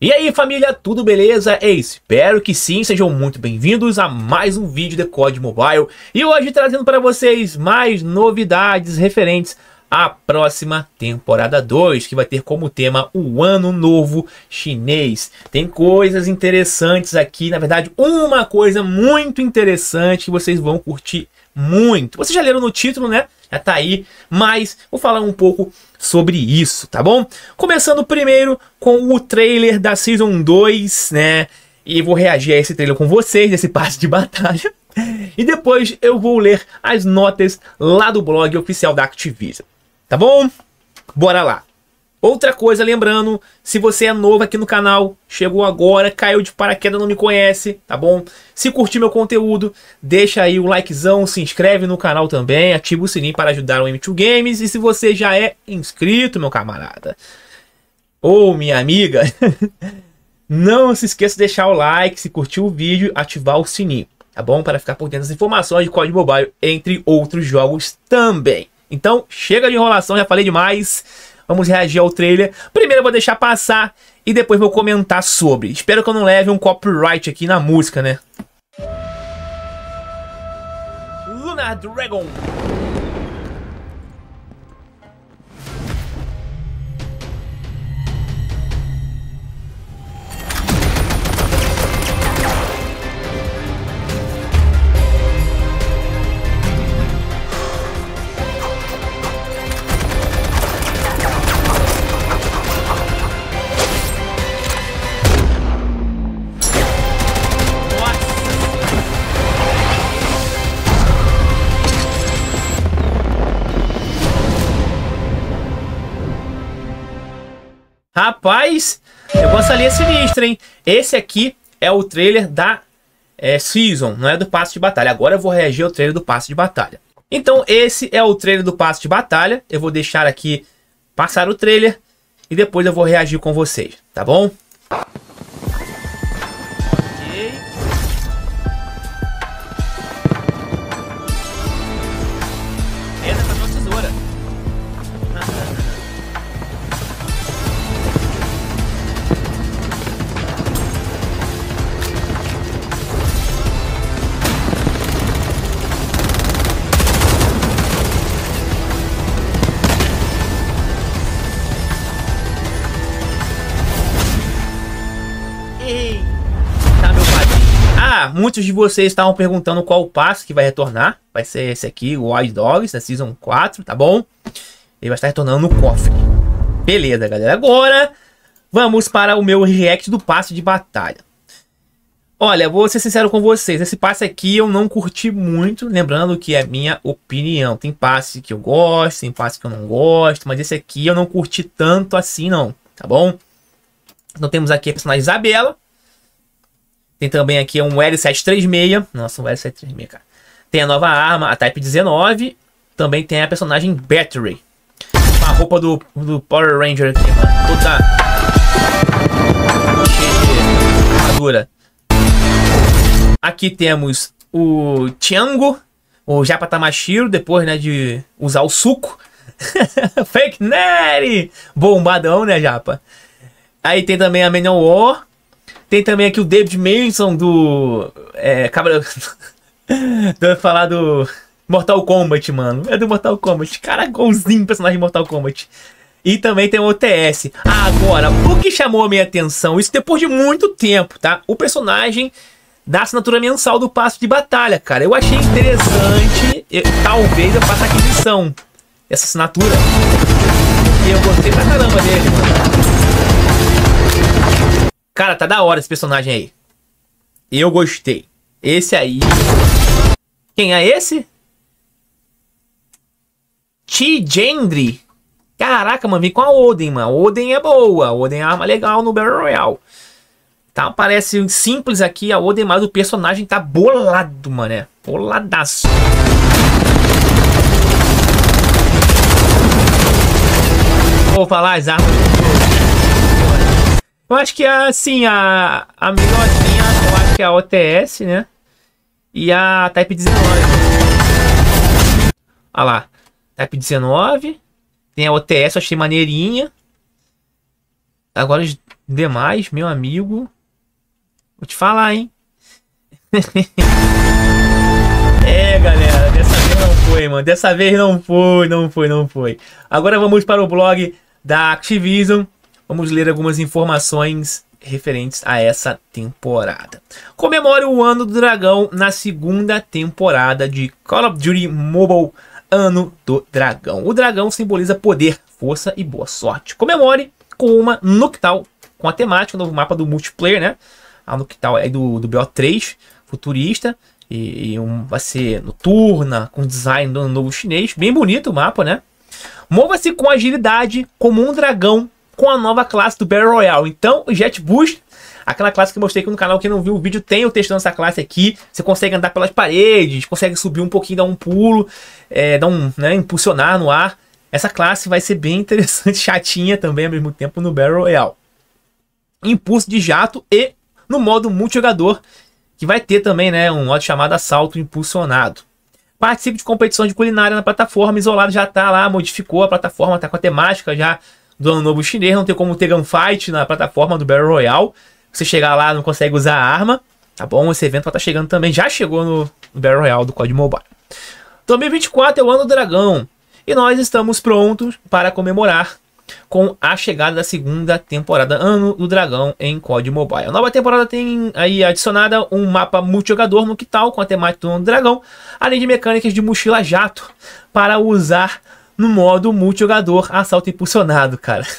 E aí família, tudo beleza? Eu é, espero que sim, sejam muito bem-vindos a mais um vídeo de Code Mobile E hoje trazendo para vocês mais novidades referentes à próxima temporada 2 Que vai ter como tema o Ano Novo Chinês Tem coisas interessantes aqui, na verdade uma coisa muito interessante que vocês vão curtir muito Vocês já leram no título, né? É tá aí, mas vou falar um pouco sobre isso, tá bom? Começando primeiro com o trailer da Season 2, né? E vou reagir a esse trailer com vocês, esse passe de batalha. E depois eu vou ler as notas lá do blog oficial da Activision, tá bom? Bora lá! Outra coisa, lembrando, se você é novo aqui no canal, chegou agora, caiu de paraquedas, não me conhece, tá bom? Se curtir meu conteúdo, deixa aí o likezão, se inscreve no canal também, ativa o sininho para ajudar o M2 Games. E se você já é inscrito, meu camarada, ou minha amiga, não se esqueça de deixar o like, se curtiu o vídeo, ativar o sininho, tá bom? Para ficar por dentro das informações de código mobile, entre outros jogos também. Então, chega de enrolação, já falei demais. Vamos reagir ao trailer. Primeiro eu vou deixar passar e depois vou comentar sobre. Espero que eu não leve um copyright aqui na música, né? Lunar Dragon. Rapaz, gosto ali é sinistro, hein? Esse aqui é o trailer da é, Season, não é do passo de batalha. Agora eu vou reagir ao trailer do passo de batalha. Então esse é o trailer do passo de batalha. Eu vou deixar aqui passar o trailer e depois eu vou reagir com vocês, tá bom? muitos de vocês estavam perguntando qual o passe que vai retornar. Vai ser esse aqui, o Wild Dogs, da né? Season 4, tá bom? Ele vai estar retornando no cofre. Beleza, galera. Agora, vamos para o meu react do passe de batalha. Olha, vou ser sincero com vocês. Esse passe aqui eu não curti muito, lembrando que é minha opinião. Tem passe que eu gosto, tem passe que eu não gosto, mas esse aqui eu não curti tanto assim não, tá bom? Então temos aqui a personagem Isabela, tem também aqui um L736. Nossa, um L736, cara. Tem a nova arma, a Type 19. Também tem a personagem Battery. A roupa do, do Power Ranger aqui, mano. Toda. Aqui temos o Tiango, o Japa Tamashiro, depois né, de usar o suco. Fake Neri! Bombadão, né, Japa? Aí tem também a War, tem também aqui o David Manson do. É. Cabra. Deve falar do. Mortal Kombat, mano. É do Mortal Kombat. Cara, golzinho personagem de Mortal Kombat. E também tem o OTS. Agora, o que chamou a minha atenção? Isso depois de muito tempo, tá? O personagem da assinatura mensal do passo de batalha, cara. Eu achei interessante. Eu, talvez eu faça aquisição. Essa assinatura. E eu gostei pra caramba dele, mano. Cara, tá da hora esse personagem aí. Eu gostei. Esse aí. Quem é esse? Tijendri. Caraca, mano, Vim com a Odin mano. Odin é boa. Odin é arma legal no Battle Royale. Tá, parece simples aqui a Odin, mas o personagem tá bolado, mano. É boladaço. Vou falar as armas. Eu acho que é, assim, a, a menorzinha, eu acho que é a OTS, né? E a Type 19. Olha lá. Type 19. Tem a OTS, eu achei maneirinha. Agora os demais, meu amigo. Vou te falar, hein? é, galera, dessa vez não foi, mano. Dessa vez não foi, não foi, não foi. Agora vamos para o blog da Activision vamos ler algumas informações referentes a essa temporada. Comemore o ano do dragão na segunda temporada de Call of Duty Mobile Ano do Dragão. O dragão simboliza poder, força e boa sorte. Comemore com uma Noctal, com a temática, o novo mapa do multiplayer, né? A Noctal é do, do BO3, futurista, e, e um, vai ser noturna, com design do novo chinês. Bem bonito o mapa, né? Mova-se com agilidade como um dragão com a nova classe do Battle Royale. Então, Jet Boost aquela classe que eu mostrei aqui no canal, quem não viu o vídeo tem o texto dessa classe aqui, você consegue andar pelas paredes, consegue subir um pouquinho, dar um pulo, é, dar um, né, impulsionar no ar, essa classe vai ser bem interessante, chatinha também ao mesmo tempo no Battle Royale. Impulso de jato e no modo multijogador, que vai ter também né, um modo chamado assalto impulsionado. Participe de competições de culinária na plataforma, isolado já está lá, modificou a plataforma, está com a temática já do ano novo chinês, não tem como ter gunfight na plataforma do Battle Royale. Você chegar lá não consegue usar a arma, tá bom? Esse evento vai estar tá chegando também, já chegou no, no Battle Royale do COD Mobile. 2024 é o ano do dragão e nós estamos prontos para comemorar com a chegada da segunda temporada Ano do Dragão em COD Mobile. A nova temporada tem aí adicionada um mapa multijogador no que tal com a temática do Ano do Dragão, além de mecânicas de mochila jato para usar no modo multijogador assalto impulsionado, cara.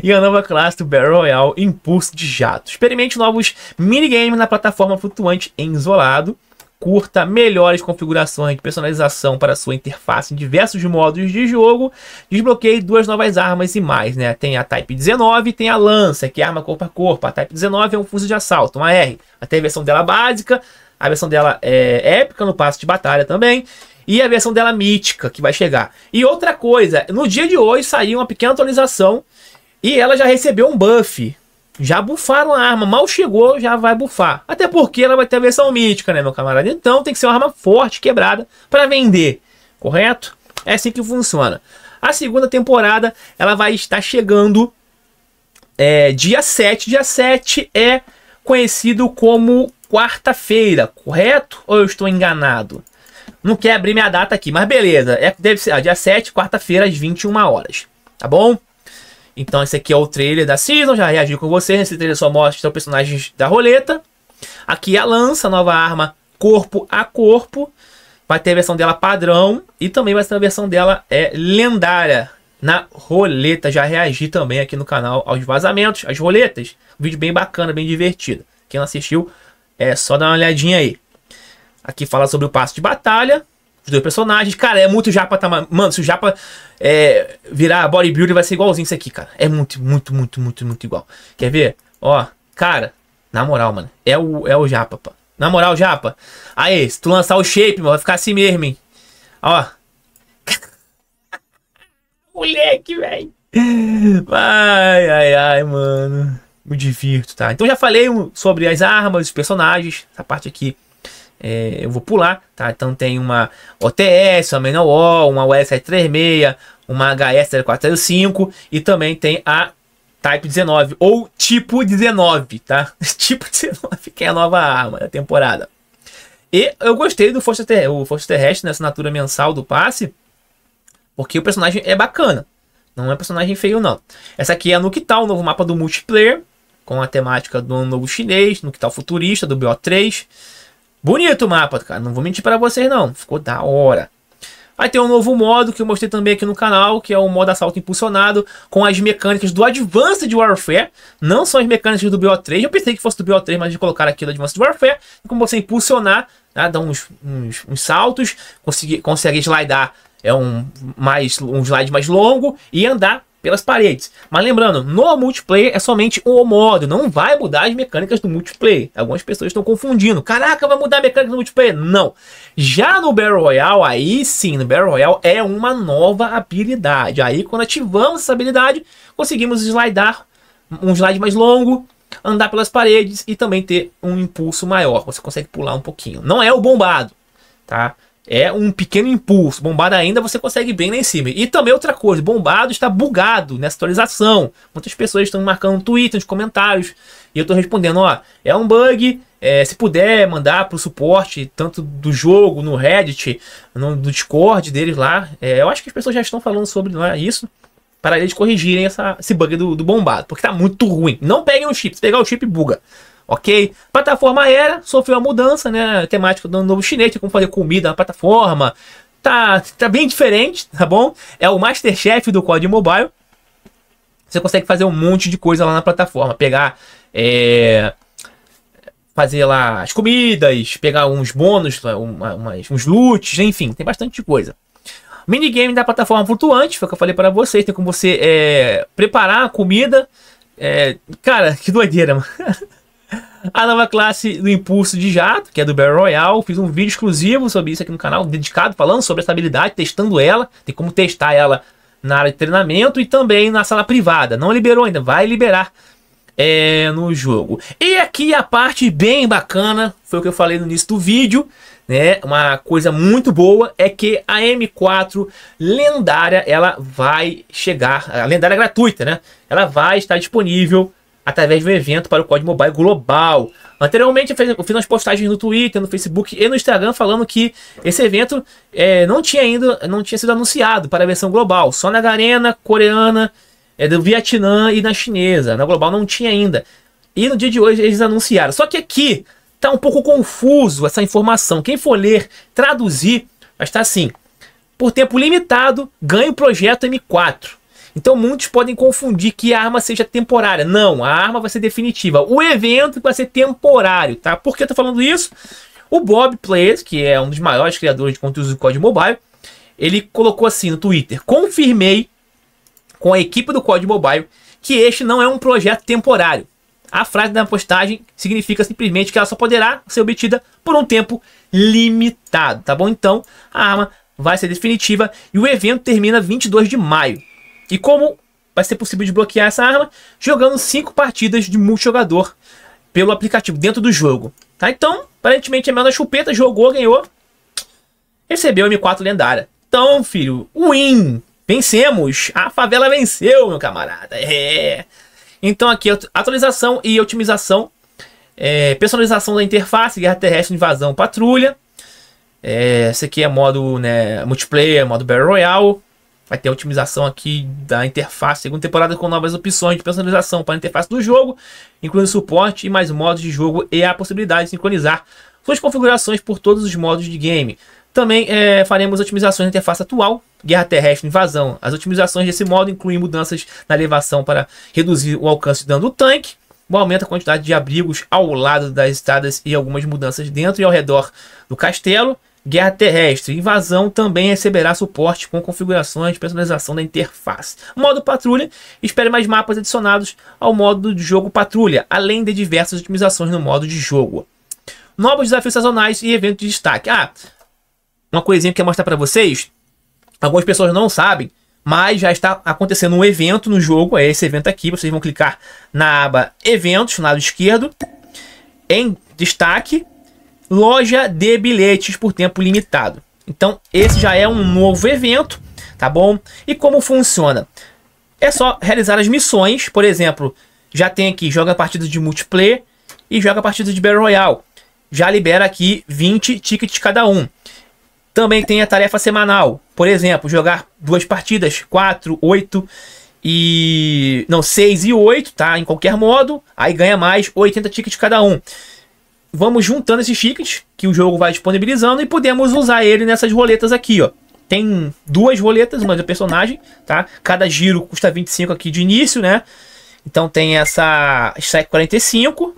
E a nova classe do Battle Royale Impulso de Jato. Experimente novos minigames na plataforma flutuante em isolado. Curta melhores configurações de personalização para sua interface em diversos modos de jogo. Desbloqueie duas novas armas e mais, né? Tem a Type 19 e tem a Lança, que é arma corpo a corpo. A Type 19 é um fuzil de assalto, uma R. Até a versão dela básica, a versão dela é épica no passo de batalha também e a versão dela mítica que vai chegar. E outra coisa, no dia de hoje saiu uma pequena atualização e ela já recebeu um buff. Já bufaram a arma, mal chegou, já vai bufar. Até porque ela vai ter a versão mítica, né, meu camarada? Então tem que ser uma arma forte, quebrada, para vender. Correto? É assim que funciona. A segunda temporada, ela vai estar chegando é, dia 7. Dia 7 é conhecido como quarta-feira, correto? Ou eu estou enganado? Não quer abrir minha data aqui, mas beleza. É, deve ser, ó, dia 7, quarta-feira, às 21 horas. Tá bom? Então esse aqui é o trailer da Season, já reagi com vocês. Esse trailer só mostra os personagens da roleta. Aqui a lança, nova arma, corpo a corpo. Vai ter a versão dela padrão e também vai ter a versão dela é, lendária na roleta. Já reagi também aqui no canal aos vazamentos, às roletas. Um vídeo bem bacana, bem divertido. Quem não assistiu, é só dar uma olhadinha aí. Aqui fala sobre o passo de batalha. Os dois personagens. Cara, é muito japa. Tá, mano, se o japa é, virar bodybuilder, vai ser igualzinho isso aqui, cara. É muito, muito, muito, muito, muito igual. Quer ver? Ó, cara, na moral, mano. É o, é o japa, pá. Na moral, japa. Aí, se tu lançar o shape, mano, vai ficar assim mesmo, hein. Ó. Moleque, velho. Ai, ai, ai, mano. Me divirto, tá? Então já falei sobre as armas, os personagens, essa parte aqui é, eu vou pular, tá? Então tem uma OTS, uma Menor-O, uma us 36 uma HS-0405 e também tem a Type 19 ou Tipo 19, tá? tipo 19 que é a nova arma da temporada. E eu gostei do Força, Ter o Força Terrestre na né? assinatura mensal do passe, porque o personagem é bacana. Não é personagem feio, não. Essa aqui é a Nuktal, o novo mapa do multiplayer, com a temática do novo chinês, Nuktal futurista, do BO3. Bonito o mapa, cara. Não vou mentir para vocês, não. Ficou da hora. Aí tem um novo modo que eu mostrei também aqui no canal, que é o modo assalto impulsionado, com as mecânicas do Advanced Warfare. Não são as mecânicas do BO3, eu pensei que fosse do BO3, mas eles colocaram aqui do Advanced Warfare. Como você impulsionar, né, dá uns, uns, uns saltos, consegue, consegue slidar é um, mais, um slide mais longo e andar pelas paredes. Mas lembrando, no multiplayer é somente o modo, não vai mudar as mecânicas do multiplayer. Algumas pessoas estão confundindo. Caraca, vai mudar a mecânica do multiplayer? Não. Já no Battle Royale, aí sim, no Battle Royale é uma nova habilidade. Aí quando ativamos essa habilidade, conseguimos slidar um slide mais longo, andar pelas paredes e também ter um impulso maior. Você consegue pular um pouquinho. Não é o bombado, tá? é um pequeno impulso. Bombado ainda você consegue bem lá em cima. E também outra coisa, bombado está bugado nessa atualização. Muitas pessoas estão marcando no Twitter, nos comentários, e eu estou respondendo, ó, é um bug, é, se puder mandar para o suporte, tanto do jogo, no Reddit, no, no Discord deles lá. É, eu acho que as pessoas já estão falando sobre isso, para eles corrigirem essa, esse bug do, do bombado, porque está muito ruim. Não peguem o chip, se pegar o chip, buga ok? Plataforma era sofreu a mudança, né? temática do novo chinês, é como fazer comida na plataforma. Tá, tá bem diferente, tá bom? É o Masterchef do código Mobile. Você consegue fazer um monte de coisa lá na plataforma. Pegar. É, fazer lá as comidas, pegar uns bônus, uma, umas, uns loots, enfim, tem bastante coisa. Minigame da plataforma flutuante, foi o que eu falei para vocês. Tem como você é, preparar a comida. É, cara, que doideira, mano. a nova classe do impulso de jato, que é do Battle Royale. Fiz um vídeo exclusivo sobre isso aqui no canal, dedicado, falando sobre essa habilidade, testando ela, tem como testar ela na área de treinamento e também na sala privada. Não liberou ainda, vai liberar é, no jogo. E aqui a parte bem bacana, foi o que eu falei no início do vídeo, né? Uma coisa muito boa é que a M4 lendária, ela vai chegar, a lendária gratuita, né? Ela vai estar disponível através de um evento para o COD Mobile global. Anteriormente eu fiz, umas postagens no Twitter, no Facebook e no Instagram falando que esse evento é, não tinha ainda não tinha sido anunciado para a versão global, só na arena coreana, é, do Vietnã e na chinesa. Na global não tinha ainda. E no dia de hoje eles anunciaram. Só que aqui tá um pouco confuso essa informação. Quem for ler, traduzir, vai estar assim. Por tempo limitado, ganhe o projeto M4. Então muitos podem confundir que a arma seja temporária. Não, a arma vai ser definitiva. O evento vai ser temporário, tá? Por que eu tô falando isso? O Bob Players, que é um dos maiores criadores de conteúdos do código mobile, ele colocou assim no Twitter: confirmei com a equipe do código mobile que este não é um projeto temporário. A frase da postagem significa simplesmente que ela só poderá ser obtida por um tempo limitado, tá bom? Então, a arma vai ser definitiva e o evento termina 22 de maio. E como vai ser possível desbloquear essa arma? Jogando 5 partidas de multijogador pelo aplicativo, dentro do jogo. Tá? Então, aparentemente é mel da chupeta, jogou, ganhou. Recebeu M4 lendária. Então, filho, win! Vencemos! A favela venceu, meu camarada. É. Então aqui, atualização e otimização. É, personalização da interface, guerra terrestre, invasão, patrulha. É, esse aqui é modo né, multiplayer, modo Battle Royale. Vai ter a otimização aqui da interface, segunda temporada com novas opções de personalização para a interface do jogo, incluindo suporte e mais modos de jogo e a possibilidade de sincronizar suas configurações por todos os modos de game. Também é, faremos otimizações na interface atual, guerra terrestre, invasão. As otimizações desse modo incluem mudanças na elevação para reduzir o alcance de dano do tanque, o aumento da quantidade de abrigos ao lado das estradas e algumas mudanças dentro e ao redor do castelo, Guerra terrestre, invasão também receberá suporte com configurações de personalização da interface. Modo patrulha, espere mais mapas adicionados ao modo de jogo patrulha, além de diversas otimizações no modo de jogo. Novos desafios sazonais e eventos de destaque. Ah, uma coisinha que eu quero mostrar para vocês. Algumas pessoas não sabem, mas já está acontecendo um evento no jogo, é esse evento aqui. Vocês vão clicar na aba Eventos, no lado esquerdo, em destaque loja de bilhetes por tempo limitado. Então, esse já é um novo evento, tá bom? E como funciona? É só realizar as missões, por exemplo, já tem aqui, joga partidas de multiplayer e joga partidas de Battle Royale. Já libera aqui 20 tickets cada um. Também tem a tarefa semanal, por exemplo, jogar duas partidas, 4, 8 e... não, 6 e 8, tá? Em qualquer modo, aí ganha mais 80 tickets cada um vamos juntando esses tickets que o jogo vai disponibilizando e podemos usar ele nessas roletas aqui, ó. Tem duas roletas, uma do personagem, tá? Cada giro custa 25 aqui de início, né? Então tem essa strike 45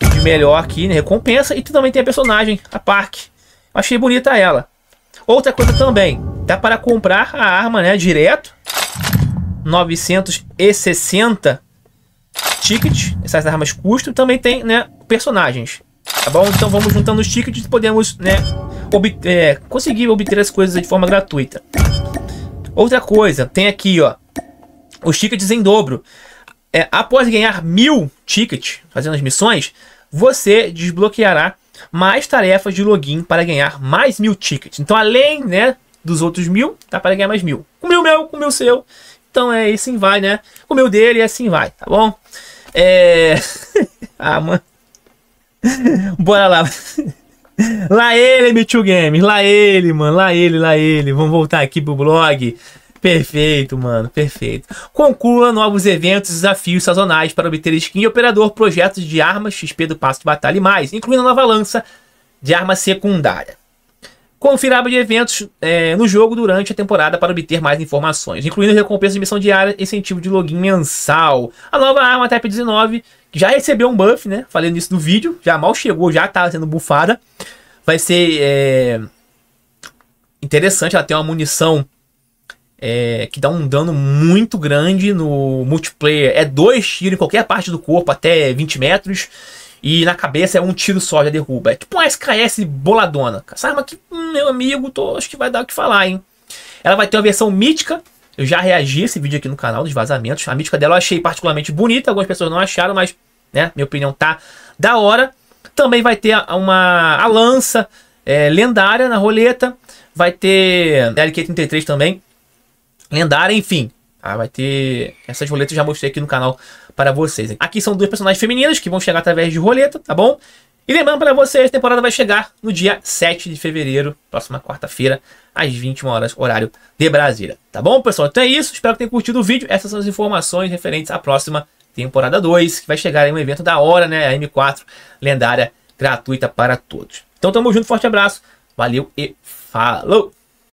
de melhor aqui, né? recompensa. E também tem a personagem, a Park. Achei bonita ela. Outra coisa também, dá para comprar a arma, né? Direto. 960 ticket, essas armas custam, também tem, né, personagens. Tá bom? Então vamos juntando os tickets e podemos, né, ob é, conseguir obter as coisas de forma gratuita. Outra coisa, tem aqui, ó, os tickets em dobro. É, após ganhar mil tickets fazendo as missões, você desbloqueará mais tarefas de login para ganhar mais mil tickets. Então, além, né, dos outros mil, dá para ganhar mais mil. Com mil meu, com mil seu então é assim vai, né? O meu dele é assim vai, tá bom? É. ah, mano. Bora lá. Lá ele, Mitchell Games. Lá ele, mano. Lá ele, lá ele. Vamos voltar aqui pro blog. Perfeito, mano, perfeito. Conclua novos eventos e desafios sazonais para obter skin e operador projetos de armas XP do passo de batalha e mais, incluindo a nova lança de arma secundária. Confira a aba de eventos é, no jogo durante a temporada para obter mais informações, incluindo recompensa de missão diária e incentivo de login mensal. A nova arma Type 19 já recebeu um buff, né? Falei nisso no vídeo, já mal chegou, já tá sendo bufada. Vai ser é, interessante, ela tem uma munição é, que dá um dano muito grande no multiplayer. É dois tiros em qualquer parte do corpo, até 20 metros. E na cabeça é um tiro só, já derruba. É tipo uma SKS boladona. Essa arma que, hum, meu amigo, tô, acho que vai dar o que falar, hein? Ela vai ter uma versão mítica. Eu já reagi a esse vídeo aqui no canal dos vazamentos. A mítica dela eu achei particularmente bonita. Algumas pessoas não acharam, mas, né, minha opinião tá da hora. Também vai ter uma a lança é, lendária na roleta. Vai ter lk 33 também. Lendária, enfim. Ah, vai ter essas roletas eu já mostrei aqui no canal para vocês. Aqui são duas personagens femininas que vão chegar através de roleta, tá bom? E lembrando para vocês, a temporada vai chegar no dia 7 de fevereiro, próxima quarta-feira, às 21 horas, horário de Brasília. Tá bom, pessoal? Então é isso. Espero que tenham curtido o vídeo. Essas são as informações referentes à próxima temporada 2, que vai chegar em um evento da hora, né? A M4 lendária gratuita para todos. Então tamo junto, forte abraço, valeu e falou!